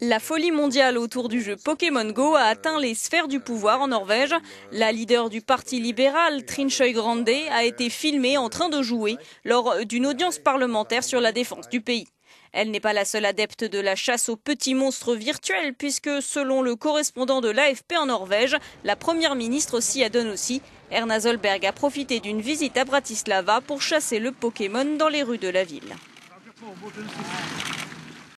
La folie mondiale autour du jeu Pokémon Go a atteint les sphères du pouvoir en Norvège. La leader du parti libéral, Trine Grande, a été filmée en train de jouer lors d'une audience parlementaire sur la défense du pays. Elle n'est pas la seule adepte de la chasse aux petits monstres virtuels, puisque selon le correspondant de l'AFP en Norvège, la première ministre s'y adonne aussi. Erna Zolberg a profité d'une visite à Bratislava pour chasser le Pokémon dans les rues de la ville.